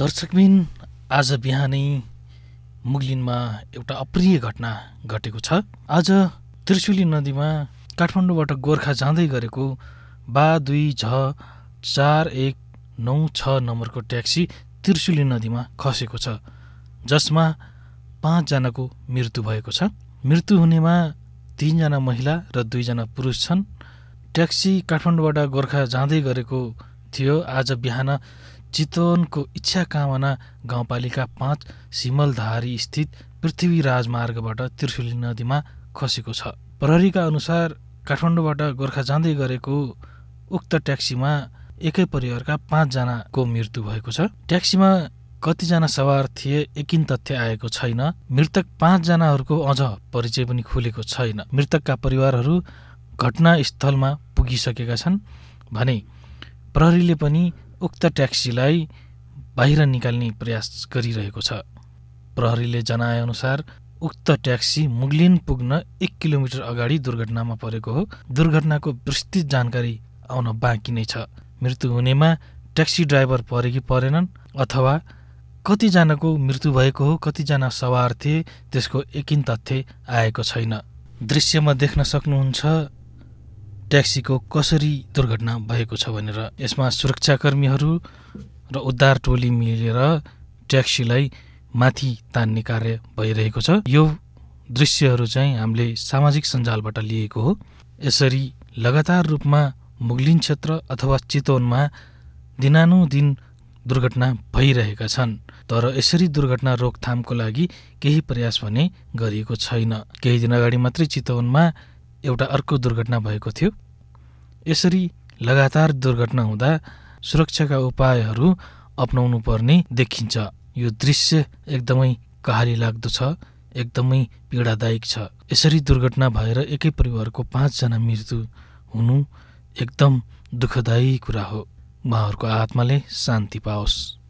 दर्शकबिन आज बिहानै मुगलिनमा एउटा अप्रिय घटना घटेको छ आज त्रिशुली नदीमा काठमाडौँबाट गोर्खा जाँदै गरेको बा दुई छ चार एक नौ छ नम्बरको ट्याक्सी त्रिशुली नदीमा खसेको छ जसमा पाँचजनाको मृत्यु भएको छ मृत्यु हुनेमा तिनजना महिला र दुईजना पुरुष छन् ट्याक्सी काठमाडौँबाट गोर्खा जाँदै गरेको थियो आज बिहान चितवनको इच्छा कामना गाउँपालिका पाँच सिमलधारी स्थित पृथ्वी राजमार्गबाट त्रिशुली नदीमा खसेको छ प्रहरीका अनुसार काठमाडौँबाट गोर्खा जाँदै गरेको उक्त ट्याक्सीमा एकै परिवारका पाँचजनाको मृत्यु भएको छ ट्याक्सीमा कतिजना सवार थिए एकिन तथ्य आएको छैन मृतक पाँचजनाहरूको अझ परिचय पनि खुलेको छैन मृतकका परिवारहरू घटनास्थलमा पुगिसकेका छन् भने प्रहरीले पनि उक्त ट्याक्सीलाई बाहिर निकाल्ने प्रयास गरिरहेको छ प्रहरीले जनाएअनुसार उक्त ट्याक्सी मुगलिन पुग्न एक किलोमिटर अगाडि दुर्घटनामा परेको हो दुर्घटनाको विस्तृत जानकारी आउन बाँकी नै छ मृत्यु हुनेमा ट्याक्सी ड्राइभर परे कि परेनन् अथवा कतिजनाको मृत्यु भएको हो कतिजना सवार थिए त्यसको एकिन तथ्य आएको छैन दृश्यमा देख्न सक्नुहुन्छ ट्याक्सीको कसरी दुर्घटना भएको छ भनेर यसमा सुरक्षाकर्मीहरू र उद्धार टोली मिलेर ट्याक्सीलाई माथि तान्ने कार्य भइरहेको छ यो दृश्यहरू चाहिँ हामीले सामाजिक सञ्जालबाट लिएको हो यसरी लगातार रूपमा मुगलिन क्षेत्र अथवा चितवनमा दिनानुदिन दुर्घटना भइरहेका छन् तर यसरी दुर्घटना रोकथामको लागि केही प्रयास भने गरिएको छैन केही दिन अगाडि मात्रै चितवनमा एउटा अर्को दुर्घटना भएको थियो यसरी लगातार दुर्घटना हुँदा सुरक्षाका उपायहरू अप्नाउनु पर्ने देखिन्छ यो दृश्य एकदमै कहाली लाग्दो छ एकदमै पीडादायक छ यसरी दुर्घटना भएर एकै परिवारको पाँचजना मृत्यु हुनु एकदम दुःखदायी कुरा हो उहाँहरूको आत्माले शान्ति पाओस्